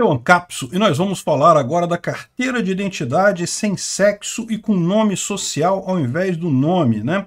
Eu é Ancapso e nós vamos falar agora da carteira de identidade sem sexo e com nome social ao invés do nome, né?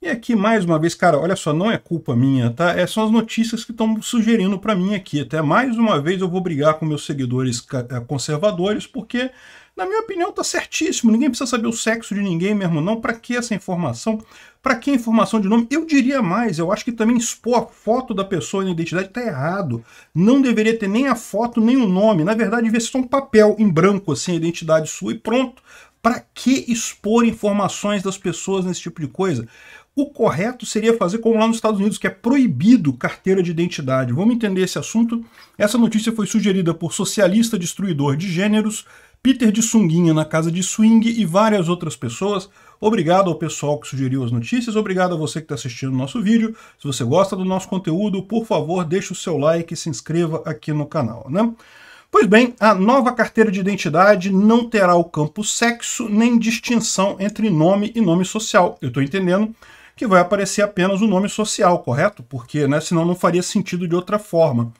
E aqui mais uma vez, cara, olha só, não é culpa minha, tá? É, são as notícias que estão sugerindo para mim aqui. Até mais uma vez eu vou brigar com meus seguidores eh, conservadores porque na minha opinião, tá certíssimo. Ninguém precisa saber o sexo de ninguém mesmo, não. Para que essa informação? Para que informação de nome? Eu diria mais, eu acho que também expor a foto da pessoa na identidade tá errado. Não deveria ter nem a foto, nem o nome. Na verdade, devia ser só um papel em branco, assim, a identidade sua e pronto. Para que expor informações das pessoas nesse tipo de coisa? O correto seria fazer como lá nos Estados Unidos, que é proibido carteira de identidade. Vamos entender esse assunto? Essa notícia foi sugerida por socialista destruidor de gêneros, Peter de Sunguinha na casa de swing e várias outras pessoas. Obrigado ao pessoal que sugeriu as notícias, obrigado a você que está assistindo o nosso vídeo. Se você gosta do nosso conteúdo, por favor, deixe o seu like e se inscreva aqui no canal. Né? Pois bem, a nova carteira de identidade não terá o campo sexo nem distinção entre nome e nome social. Eu estou entendendo que vai aparecer apenas o nome social, correto? Porque né, senão não faria sentido de outra forma.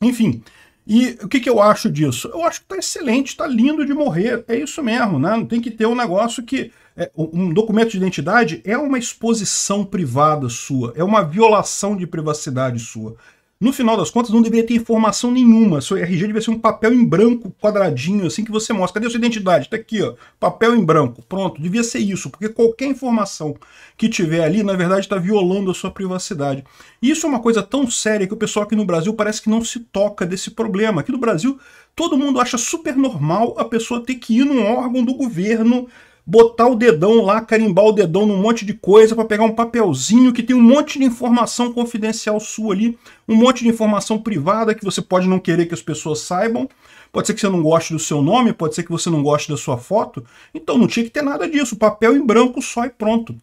Enfim, e o que, que eu acho disso? Eu acho que está excelente, está lindo de morrer. É isso mesmo, né? Não tem que ter um negócio que. É, um documento de identidade é uma exposição privada sua, é uma violação de privacidade sua. No final das contas, não deveria ter informação nenhuma. Seu RG deveria ser um papel em branco, quadradinho, assim que você mostra. Cadê a sua identidade? está aqui, ó. Papel em branco. Pronto, devia ser isso, porque qualquer informação que tiver ali, na verdade, está violando a sua privacidade. E isso é uma coisa tão séria que o pessoal aqui no Brasil parece que não se toca desse problema. Aqui no Brasil, todo mundo acha super normal a pessoa ter que ir num órgão do governo botar o dedão lá, carimbar o dedão num monte de coisa para pegar um papelzinho que tem um monte de informação confidencial sua ali, um monte de informação privada que você pode não querer que as pessoas saibam. Pode ser que você não goste do seu nome, pode ser que você não goste da sua foto. Então não tinha que ter nada disso, papel em branco só e pronto.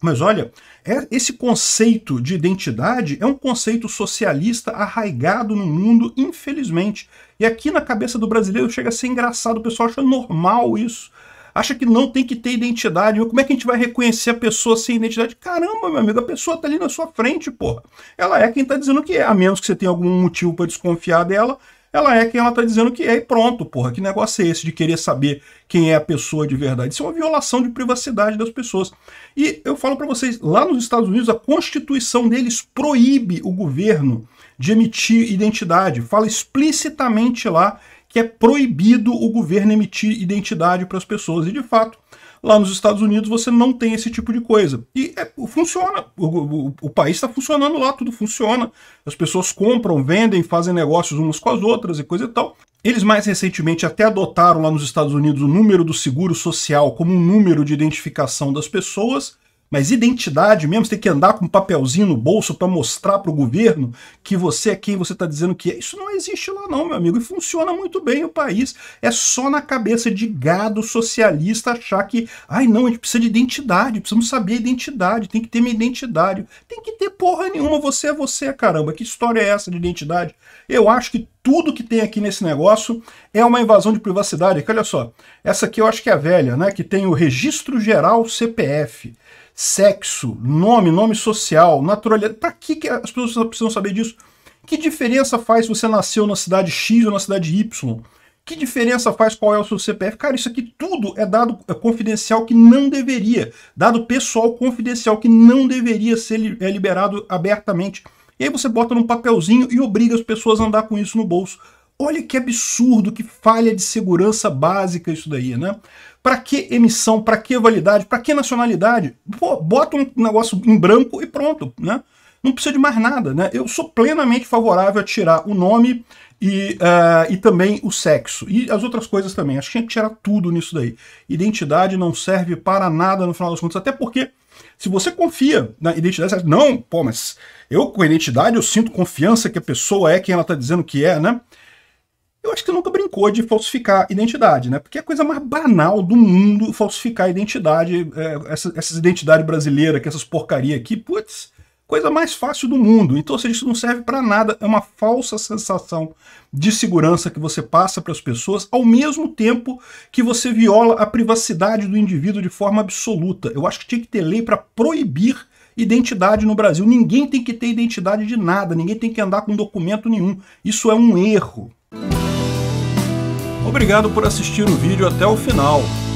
Mas olha, é, esse conceito de identidade é um conceito socialista arraigado no mundo, infelizmente. E aqui na cabeça do brasileiro chega a ser engraçado, o pessoal acha normal isso acha que não tem que ter identidade. Como é que a gente vai reconhecer a pessoa sem identidade? Caramba, meu amigo, a pessoa tá ali na sua frente, porra. Ela é quem tá dizendo que é, a menos que você tenha algum motivo para desconfiar dela. Ela é quem ela tá dizendo que é e pronto, porra. Que negócio é esse de querer saber quem é a pessoa de verdade? Isso é uma violação de privacidade das pessoas. E eu falo para vocês, lá nos Estados Unidos, a Constituição deles proíbe o governo de emitir identidade. Fala explicitamente lá que é proibido o governo emitir identidade para as pessoas. E de fato, lá nos Estados Unidos você não tem esse tipo de coisa. E é, funciona, o, o, o país está funcionando lá, tudo funciona. As pessoas compram, vendem, fazem negócios umas com as outras e coisa e tal. Eles mais recentemente até adotaram lá nos Estados Unidos o número do seguro social como um número de identificação das pessoas. Mas identidade mesmo, você tem que andar com um papelzinho no bolso para mostrar para o governo que você é quem você está dizendo que é. Isso não existe lá não, meu amigo, e funciona muito bem o país. É só na cabeça de gado socialista achar que, ai não, a gente precisa de identidade, precisamos saber a identidade, tem que ter uma identidade. Tem que ter porra nenhuma, você é você, caramba. Que história é essa de identidade? Eu acho que tudo que tem aqui nesse negócio é uma invasão de privacidade. olha só, essa aqui eu acho que é a velha, né? Que tem o registro geral CPF, sexo, nome, nome social, naturalidade. Para que, que as pessoas precisam saber disso? Que diferença faz se você nasceu na cidade X ou na cidade Y? Que diferença faz qual é o seu CPF? Cara, isso aqui tudo é dado é confidencial que não deveria, dado pessoal confidencial que não deveria ser é liberado abertamente. E aí você bota num papelzinho e obriga as pessoas a andar com isso no bolso. Olha que absurdo, que falha de segurança básica isso daí, né? Para que emissão? Para que validade? Para que nacionalidade? Pô, bota um negócio em branco e pronto, né? Não precisa de mais nada, né? Eu sou plenamente favorável a tirar o nome e, uh, e também o sexo. E as outras coisas também. Acho que tinha que tirar tudo nisso daí. Identidade não serve para nada no final das contas, até porque se você confia na identidade, não, pô, mas eu com a identidade eu sinto confiança que a pessoa é quem ela está dizendo que é, né? Eu acho que nunca brincou de falsificar identidade, né? Porque é a coisa mais banal do mundo falsificar identidade, é, essas essa identidades brasileiras, que essas porcaria aqui, putz, coisa mais fácil do mundo. Então, se assim, isso não serve para nada, é uma falsa sensação de segurança que você passa para as pessoas, ao mesmo tempo que você viola a privacidade do indivíduo de forma absoluta. Eu acho que tinha que ter lei para proibir identidade no Brasil. Ninguém tem que ter identidade de nada, ninguém tem que andar com documento nenhum. Isso é um erro. Obrigado por assistir o vídeo até o final.